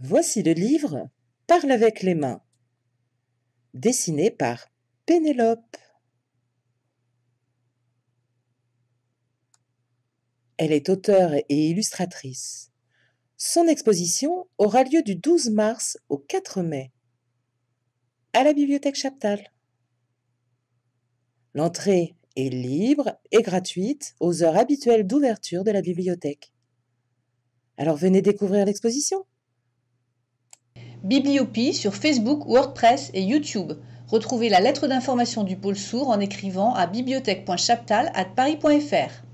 Voici le livre Parle avec les mains, dessiné par Pénélope. Elle est auteure et illustratrice. Son exposition aura lieu du 12 mars au 4 mai à la bibliothèque Chaptal. L'entrée est libre et gratuite aux heures habituelles d'ouverture de la bibliothèque. Alors venez découvrir l'exposition. Bibliopie sur Facebook, WordPress et YouTube. Retrouvez la lettre d'information du pôle Sourd en écrivant à bibliothèque.chaptal@paris.fr.